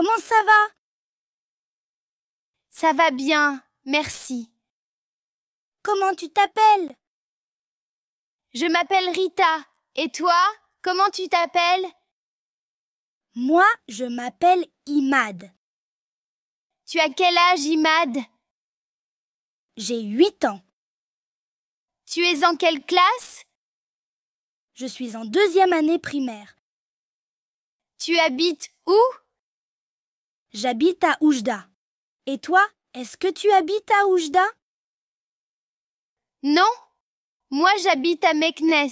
Comment ça va Ça va bien, merci. Comment tu t'appelles Je m'appelle Rita. Et toi, comment tu t'appelles Moi, je m'appelle Imad. Tu as quel âge, Imad J'ai 8 ans. Tu es en quelle classe Je suis en deuxième année primaire. Tu habites où J'habite à Oujda. Et toi, est-ce que tu habites à Oujda Non, moi j'habite à Meknes.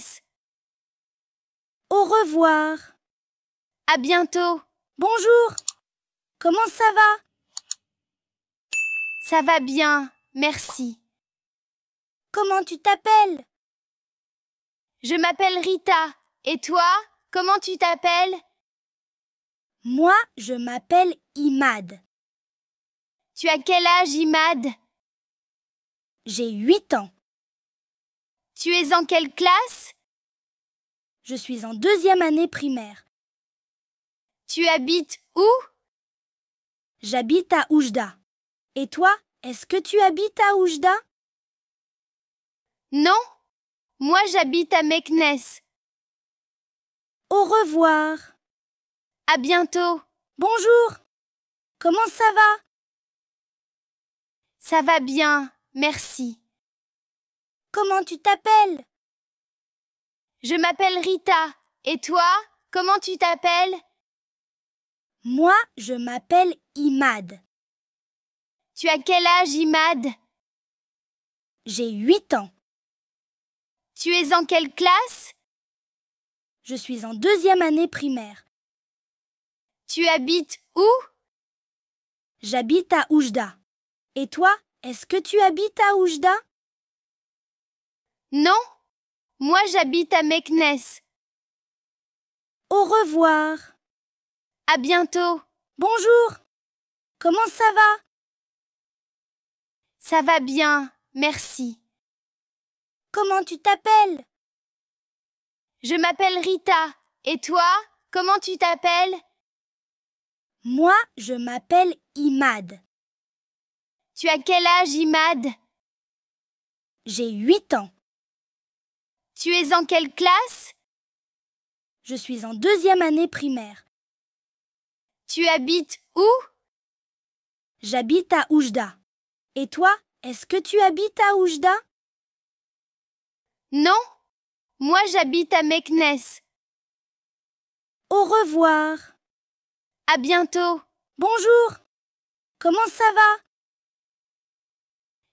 Au revoir. À bientôt. Bonjour. Comment ça va Ça va bien, merci. Comment tu t'appelles Je m'appelle Rita. Et toi, comment tu t'appelles moi, je m'appelle Imad. Tu as quel âge, Imad J'ai huit ans. Tu es en quelle classe Je suis en deuxième année primaire. Tu habites où J'habite à Oujda. Et toi, est-ce que tu habites à Oujda Non, moi j'habite à Meknès. Au revoir. À bientôt. Bonjour. Comment ça va Ça va bien, merci. Comment tu t'appelles Je m'appelle Rita. Et toi, comment tu t'appelles Moi, je m'appelle Imad. Tu as quel âge, Imad J'ai 8 ans. Tu es en quelle classe Je suis en deuxième année primaire. Tu habites où J'habite à Oujda. Et toi, est-ce que tu habites à Oujda Non, moi j'habite à Meknes. Au revoir. À bientôt. Bonjour. Comment ça va Ça va bien, merci. Comment tu t'appelles Je m'appelle Rita. Et toi, comment tu t'appelles moi, je m'appelle Imad. Tu as quel âge, Imad J'ai huit ans. Tu es en quelle classe Je suis en deuxième année primaire. Tu habites où J'habite à Oujda. Et toi, est-ce que tu habites à Oujda Non, moi j'habite à Meknès. Au revoir. À bientôt. Bonjour. Comment ça va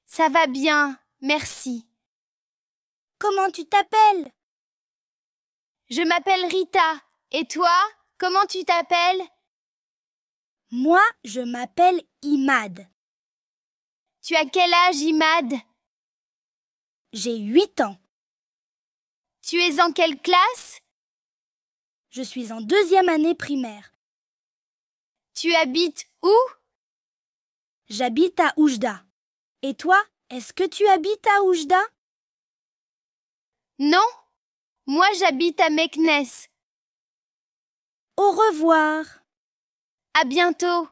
Ça va bien, merci. Comment tu t'appelles Je m'appelle Rita. Et toi, comment tu t'appelles Moi, je m'appelle Imad. Tu as quel âge, Imad J'ai 8 ans. Tu es en quelle classe Je suis en deuxième année primaire. Tu habites où J'habite à Oujda. Et toi, est-ce que tu habites à Oujda Non, moi j'habite à Meknès. Au revoir. À bientôt.